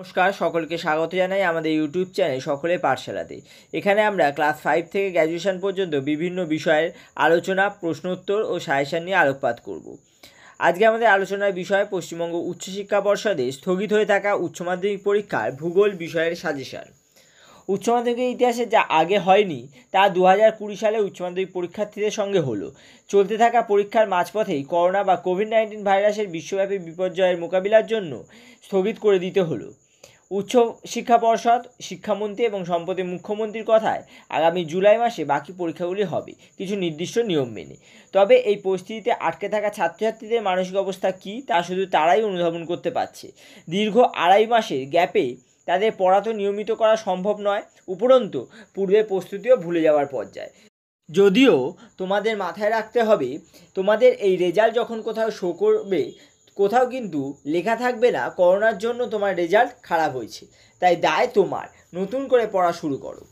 নমস্কার সকলকে স্বাগত জানাই আমাদের ইউটিউব চ্যানেল সকলে পাঠশালাতে এখানে আমরা ক্লাস ফাইভ থেকে গ্র্যাজুয়েশন পর্যন্ত বিভিন্ন বিষয়ের আলোচনা প্রশ্নোত্তর ও সাজেশন নিয়ে আলোকপাত করব আজকে আমাদের আলোচনার বিষয় পশ্চিমবঙ্গ উচ্চশিক্ষা পর্ষদে স্থগিত হয়ে থাকা উচ্চ মাধ্যমিক পরীক্ষার ভূগোল বিষয়ের সাজেশন উচ্চ ইতিহাসে যা আগে হয়নি তা দু হাজার কুড়ি সালে উচ্চ মাধ্যমিক পরীক্ষার্থীদের সঙ্গে হলো চলতে থাকা পরীক্ষার মাঝপথেই করোনা বা কোভিড নাইন্টিন ভাইরাসের বিশ্বব্যাপী বিপর্যয়ের মোকাবিলার জন্য স্থগিত করে দিতে হলো উচ্চ শিক্ষা পর্ষদ শিক্ষামন্ত্রী এবং সম্প্রতি মুখ্যমন্ত্রীর কথায় আগামী জুলাই মাসে বাকি পরীক্ষাগুলি হবে কিছু নির্দিষ্ট নিয়ম মেনে তবে এই পরিস্থিতিতে আটকে থাকা ছাত্রছাত্রীদের মানসিক অবস্থা কী তা শুধু তারাই অনুধাবন করতে পারছে দীর্ঘ আড়াই মাসের গ্যাপে তাদের পড়া তো নিয়মিত করা সম্ভব নয় উপরন্তু পূর্বের প্রস্তুতিও ভুলে যাওয়ার পর্যায়ে যদিও তোমাদের মাথায় রাখতে হবে তোমাদের এই রেজাল্ট যখন কোথাও শো করবে কোথাও কিন্তু লেখা থাকবে না করোনার জন্য তোমার রেজাল্ট খারাপ হয়েছে তাই দায় তোমার নতুন করে পড়া শুরু করো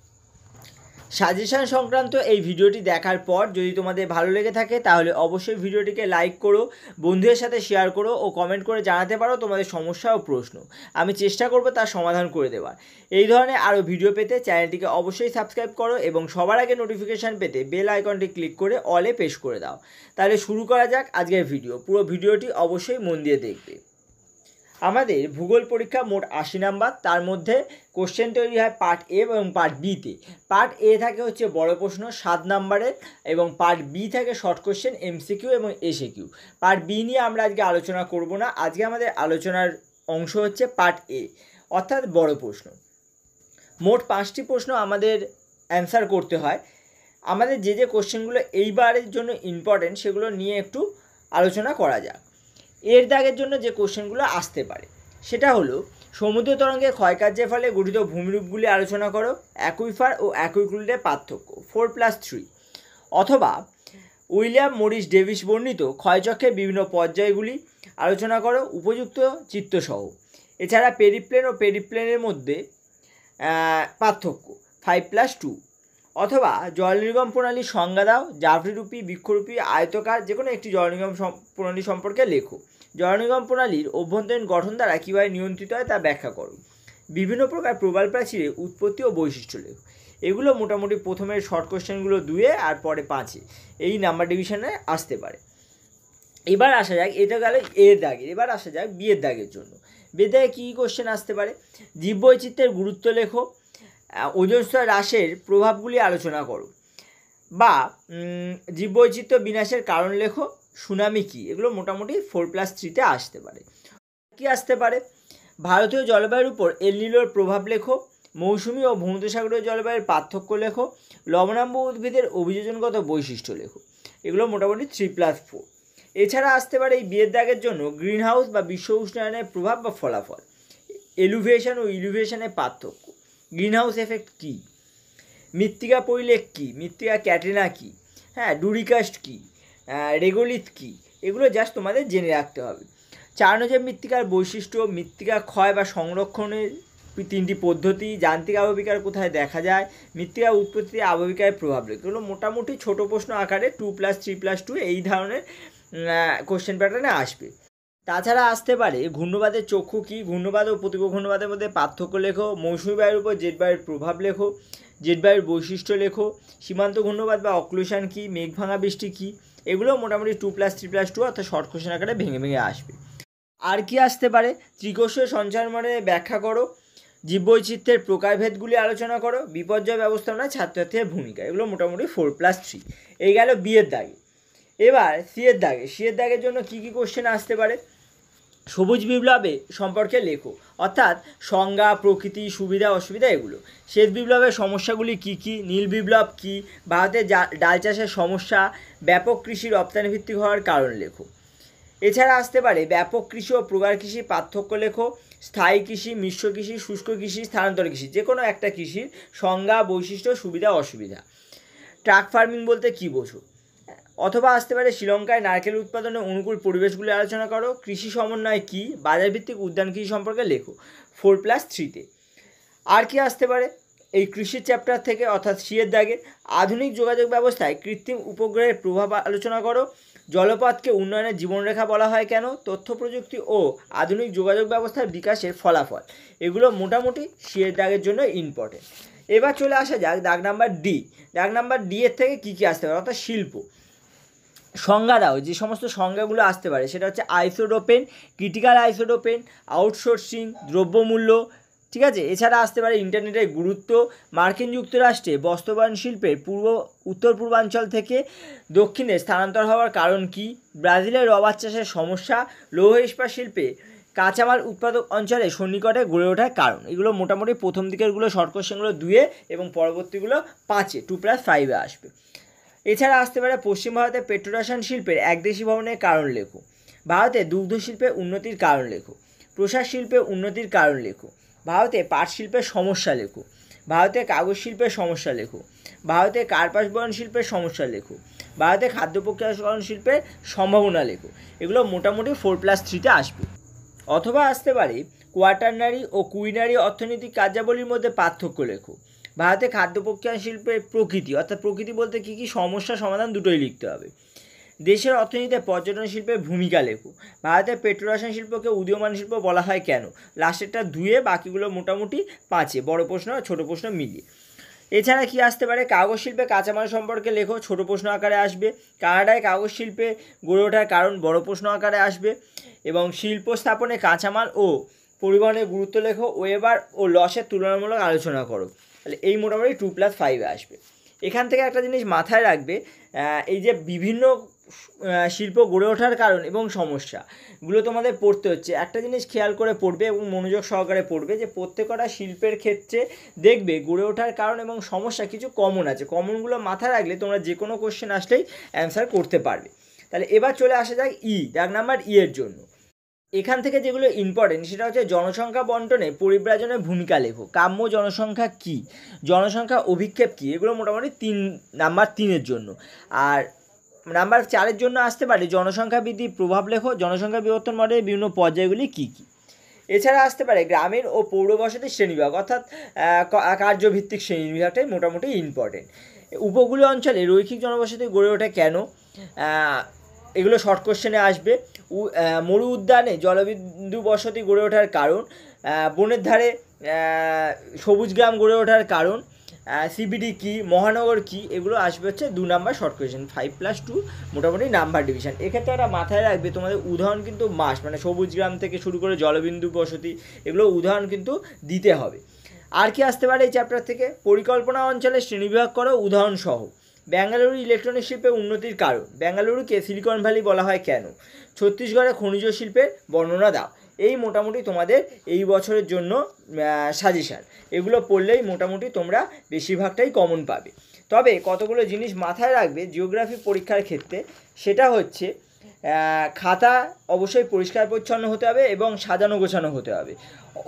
সাজেশান সংক্রান্ত এই ভিডিওটি দেখার পর যদি তোমাদের ভালো লেগে থাকে তাহলে অবশ্যই ভিডিওটিকে লাইক করো বন্ধুদের সাথে শেয়ার করো ও কমেন্ট করে জানাতে পারো তোমাদের সমস্যা ও প্রশ্ন আমি চেষ্টা করব তার সমাধান করে দেওয়ার এই ধরনের আরও ভিডিও পেতে চ্যানেলটিকে অবশ্যই সাবস্ক্রাইব করো এবং সবার আগে নোটিফিকেশান পেতে বেল আইকনটি ক্লিক করে অলে পেশ করে দাও তাহলে শুরু করা যাক আজকের ভিডিও পুরো ভিডিওটি অবশ্যই মন দিয়ে দেখবে আমাদের ভূগোল পরীক্ষা মোট আশি নাম্বার তার মধ্যে কোশ্চেন তৈরি হয় পার্ট এ এবং পার্ট বিতে পার্ট এ থাকে হচ্ছে বড় প্রশ্ন সাত নাম্বারের এবং পার্ট বি থাকে শর্ট কোশ্চেন এমসিকিউ এবং এসে কিউ পার্ট বি নিয়ে আমরা আজকে আলোচনা করব না আজকে আমাদের আলোচনার অংশ হচ্ছে পার্ট এ অর্থাৎ বড় প্রশ্ন মোট পাঁচটি প্রশ্ন আমাদের অ্যান্সার করতে হয় আমাদের যে যে কোশ্চেনগুলো এইবারের জন্য ইম্পর্টেন্ট সেগুলো নিয়ে একটু আলোচনা করা যাক এর দাগের জন্য যে কোশ্চেনগুলো আসতে পারে সেটা হলো সমুদ্র তরঙ্গে ক্ষয়কার্যের ফলে গঠিত ভূমিরূপগুলি আলোচনা করো অ্যাকুইফার ও অ্যাকুইকুলের পার্থক্য ফোর প্লাস থ্রি অথবা উইলিয়াম মরিস ডেভিস বর্ণিত ক্ষয়চক্ষের বিভিন্ন পর্যায়গুলি আলোচনা করো উপযুক্ত চিত্তসহ এছাড়া পেরিপ্লেন ও পেরিপ্লেনের মধ্যে পার্থক্য ফাইভ প্লাস টু অথবা জল নির্গম প্রণালীর সংজ্ঞা দাও জাফরিরূপী বৃক্ষরূপী আয়তকার যে কোনো একটি জল নির্গম প্রণালী সম্পর্কে লেখো জল নির্গম প্রণালীর অভ্যন্তরীণ গঠন দ্বারা কীভাবে নিয়ন্ত্রিত হয় তা ব্যাখ্যা করো বিভিন্ন প্রকার প্রবাল প্রাচীরের উৎপত্তি ও বৈশিষ্ট্য লেখো এগুলো মোটামুটি প্রথমে শর্ট কোয়েশ্চেনগুলো দুয়ে আর পরে পাঁচে এই নাম্বার ডিভিশনে আসতে পারে এবার আসা যাক এটা গেল এর দাগের এবার আসা যাক বিয়ের দাগের জন্য বিয়ের দাগে কী কোশ্চেন আসতে পারে জীববৈচিত্র্যের গুরুত্ব লেখো স্তর হ্রাসের প্রভাবগুলি আলোচনা করো বা জীববৈচিত্র্য বিনাশের কারণ লেখো সুনামি কী এগুলো মোটামুটি ফোর প্লাস থ্রিতে আসতে পারে কি আসতে পারে ভারতীয় জলবায়ুর উপর এলনিলোর প্রভাব লেখো মৌসুমি ও ভূমধ্যসাগরীয় জলবায়ুর পার্থক্য লেখো লবণাম্ব উদ্ভিদের অভিযোজনগত বৈশিষ্ট্য লেখো এগুলো মোটামুটি থ্রি প্লাস ফোর এছাড়া আসতে পারে এই বিয়ের দাগের জন্য গ্রিন হাউস বা বিশ্ব উষ্ণায়নের প্রভাব বা ফলাফল এলুভিয়েশন ও ইলুভিয়েশনের পার্থক্য গ্রিনহাউস এফেক্ট কী মৃত্তিকা পরিলেখ কী মৃত্তিকা ক্যাটেনা কী হ্যাঁ ডুরিকাস্ট কী রেগোলিথ কী এগুলো জাস্ট তোমাদের জেনে রাখতে হবে চার হচ্ছে মৃত্তিকার বৈশিষ্ট্য মৃত্তিকা ক্ষয় বা সংরক্ষণের তিনটি পদ্ধতি যান্ত্রিক আববিকার কোথায় দেখা যায় মৃত্তিকার উৎপত্তি আববিকার প্রভাব এগুলো মোটামুটি ছোট প্রশ্ন আকারে two plus three plus two এই ধরনের কোশ্চেন প্যাটার্নে আসবে তাছাড়া আসতে পারে ঘূর্ণবাদের চক্ষু কী ঘূর্ণবাদ ও প্রতীক ঘূর্ণবাদের মধ্যে পার্থক্য লেখো মৌসুমী বায়ুর উপর জেট বায়ুর প্রভাব লেখো জেট বায়ুর বৈশিষ্ট্য লেখো সীমান্ত ঘূর্ণবাদ বা অক্লুশন কী মেঘ ভাঙা বৃষ্টি কী এগুলো মোটামুটি two plus three plus two অর্থাৎ শর্ট কোশ্চেন আকারে ভেঙে ভেঙে আসবে আর কি আসতে পারে ত্রিকোষীয় সঞ্চার মানে ব্যাখ্যা করো জীববৈচিত্র্যের প্রকারভেদগুলি আলোচনা করো বিপর্যয় ব্যবস্থাপনায় ছাত্রছাত্রীর ভূমিকা এগুলো মোটামুটি ফোর প্লাস থ্রি এই গেল বিয়ের দাগে এবার সি দাগে সি দাগের জন্য কী কী কোশ্চেন আসতে পারে সবুজ বিপ্লবে সম্পর্কে লেখো অর্থাৎ সংজ্ঞা প্রকৃতি সুবিধা অসুবিধা এগুলো শ্বেত বিপ্লবের সমস্যাগুলি কি কি নীল বিপ্লব কি ভারতের ডাল চাষের সমস্যা ব্যাপক কৃষি ভিত্তিক হওয়ার কারণ লেখো এছাড়া আসতে পারে ব্যাপক কৃষি ও প্রগাঢ় কৃষি পার্থক্য লেখো স্থায়ী কৃষি মিশ্র কৃষি শুষ্ক কৃষি স্থানান্তর কৃষি যে কোনো একটা কৃষির সংজ্ঞা বৈশিষ্ট্য সুবিধা অসুবিধা ট্রাক ফার্মিং বলতে কী বোঝো অথবা আসতে পারে শ্রীলঙ্কায় নারকেল উৎপাদনে অনুকূল পরিবেশগুলি আলোচনা করো কৃষি সমন্বয় কী বাজারভিত্তিক উদ্যান কৃষি সম্পর্কে লেখো ফোর প্লাস থ্রিতে আর কি আসতে পারে এই কৃষির চ্যাপ্টার থেকে অর্থাৎ সিয়ের দাগে আধুনিক যোগাযোগ ব্যবস্থায় কৃত্রিম উপগ্রহের প্রভাব আলোচনা করো জলপথকে উন্নয়নের জীবনরেখা বলা হয় কেন তথ্য প্রযুক্তি ও আধুনিক যোগাযোগ ব্যবস্থার বিকাশের ফলাফল এগুলো মোটামুটি সিয়ের দাগের জন্য ইম্পর্টেন্ট এবার চলে আসা যাক দাগ নাম্বার ডি দাগ নাম্বার ডি এর থেকে কী কী আসতে পারে অর্থাৎ শিল্প সংজ্ঞা দাও যে সমস্ত সংজ্ঞাগুলো আসতে পারে সেটা হচ্ছে আইসোডোপেন ক্রিটিক্যাল আইসোডোপেন আউটসোর্সিং দ্রব্যমূল্য ঠিক আছে এছাড়া আসতে পারে ইন্টারনেটের গুরুত্ব মার্কিন যুক্তরাষ্ট্রে বস্ত্রবায়ন শিল্পের পূর্ব উত্তর পূর্বাঞ্চল থেকে দক্ষিণে স্থানান্তর হওয়ার কারণ কি ব্রাজিলের রবার চাষের সমস্যা লৌহ ইস্পাত শিল্পে কাঁচামাল উৎপাদক অঞ্চলে সন্নিকটে গড়ে ওঠার কারণ এগুলো মোটামুটি প্রথম দিকেরগুলো শর্ট কোশ্চেনগুলো দুয়ে এবং পরবর্তীগুলো পাঁচে টু প্লাস ফাইভে আসবে এছাড়া আসতে পারে পশ্চিম ভারতে পেট্রোরাসায়ন শিল্পের একদেশি ভবনের কারণ লেখো ভারতে দুগ্ধ শিল্পে উন্নতির কারণ লেখো প্রসার শিল্পে উন্নতির কারণ লেখো ভারতে পাট শিল্পের সমস্যা লেখো ভারতে কাগজ শিল্পের সমস্যা লেখো ভারতে কার্পাস বয়ন শিল্পের সমস্যা লেখো ভারতে খাদ্য প্রক্রিয়াকরণ শিল্পের সম্ভাবনা লেখো এগুলো মোটামুটি ফোর প্লাস থ্রিতে আসবে অথবা আসতে পারে কোয়াটারনারি ও কুইনারি অর্থনৈতিক কার্যাবলীর মধ্যে পার্থক্য লেখো ভারতে খাদ্য প্রক্রিয়া শিল্পের প্রকৃতি অর্থাৎ প্রকৃতি বলতে কী কী সমস্যা সমাধান দুটোই লিখতে হবে দেশের অর্থনীতিতে পর্যটন শিল্পের ভূমিকা লেখো ভারতের পেট্রোরাসায়ন শিল্পকে উদীয়মান শিল্প বলা হয় কেন লাস্টেরটা ধুয়ে বাকিগুলো মোটামুটি পাঁচে বড় প্রশ্ন আর ছোটো প্রশ্ন মিলিয়ে এছাড়া কি আসতে পারে কাগজ শিল্পে কাঁচামাল সম্পর্কে লেখো ছোট প্রশ্ন আকারে আসবে কানাডায় কাগজ শিল্পে গড়ে ওঠার কারণ বড় প্রশ্ন আকারে আসবে এবং শিল্প স্থাপনে কাঁচামাল ও পরিবহনের গুরুত্ব লেখো ওয়েবার ও লসের তুলনামূলক আলোচনা করো তাহলে এই মোটামুটি টু প্লাস ফাইভে আসবে এখান থেকে একটা জিনিস মাথায় রাখবে এই যে বিভিন্ন শিল্প গড়ে ওঠার কারণ এবং সমস্যাগুলো তোমাদের পড়তে হচ্ছে একটা জিনিস খেয়াল করে পড়বে এবং মনোযোগ সহকারে পড়বে যে প্রত্যেকটা শিল্পের ক্ষেত্রে দেখবে গড়ে ওঠার কারণ এবং সমস্যা কিছু কমন আছে কমনগুলো মাথায় রাখলে তোমরা যে কোনো কোশ্চেন আসলেই অ্যান্সার করতে পারবে তাহলে এবার চলে আসা যাক ই e, ডাক নাম্বার ই e এর জন্য এখান থেকে যেগুলো ইম্পর্টেন্ট সেটা হচ্ছে জনসংখ্যা বন্টনে পরিব্রাজনের ভূমিকা লেখো কাম্য জনসংখ্যা কি জনসংখ্যা অভিক্ষেপ কি এগুলো মোটামুটি তিন নাম্বার তিনের জন্য আর নাম্বার চারের জন্য আসতে পারে জনসংখ্যা বৃদ্ধি প্রভাব লেখো জনসংখ্যা বিবর্তন মডেলের বিভিন্ন পর্যায়গুলি কী কী এছাড়া আসতে পারে গ্রামীণ ও পৌরবসতি শ্রেণীবিভাগ অর্থাৎ কার্যভিত্তিক শ্রেণীবিভাগটাই মোটামুটি ইম্পর্টেন্ট উপকূলীয় অঞ্চলে রৈখিক জনবসতি গড়ে ওঠে কেন এগুলো শর্ট কোশ্চেনে আসবে মরু উদ্যানে জলবিন্দু বসতি গড়ে ওঠার কারণ বনের ধারে সবুজ গ্রাম গড়ে ওঠার কারণ সিবিডি কি মহানগর কি এগুলো আসবে হচ্ছে দু number short question five plus two মোটামুটি নাম্বার ডিভিশন এক্ষেত্রে একটা মাথায় রাখবে তোমাদের উদাহরণ কিন্তু মাস মানে সবুজ গ্রাম থেকে শুরু করে জলবিন্দু বসতি এগুলো উদাহরণ কিন্তু দিতে হবে আর কি আসতে পারে এই চ্যাপ্টার থেকে পরিকল্পনা অঞ্চলে শ্রেণীবিভাগ করো উদাহরণসহ ব্যাঙ্গালুরু ইলেকট্রনিক শিল্পের উন্নতির কারণ ব্যাঙ্গালুরুকে সিলিকন ভ্যালি বলা হয় কেন ছত্তিশগড়ে খনিজ শিল্পের বর্ণনা দাও এই মোটামুটি তোমাদের এই বছরের জন্য সাজেশান এগুলো পড়লেই মোটামুটি তোমরা বেশিরভাগটাই কমন পাবে তবে কতগুলো জিনিস মাথায় রাখবে জিওগ্রাফি পরীক্ষার ক্ষেত্রে সেটা হচ্ছে খাতা অবশ্যই পরিষ্কার পরিচ্ছন্ন হতে হবে এবং সাজানো গোছানো হতে হবে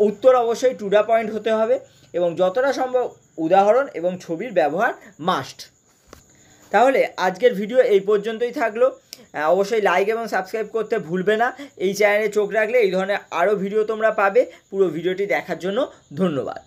উত্তর অবশ্যই টুডা পয়েন্ট হতে হবে এবং যতটা সম্ভব উদাহরণ এবং ছবির ব্যবহার মাস্ট তাহলে আজকের ভিডিও এই পর্যন্তই থাকলো অবশ্যই লাইক এবং সাবস্ক্রাইব করতে ভুলবে না এই চ্যানেলে চোখ রাখলে এই ধরনের আরও ভিডিও তোমরা পাবে পুরো ভিডিওটি দেখার জন্য ধন্যবাদ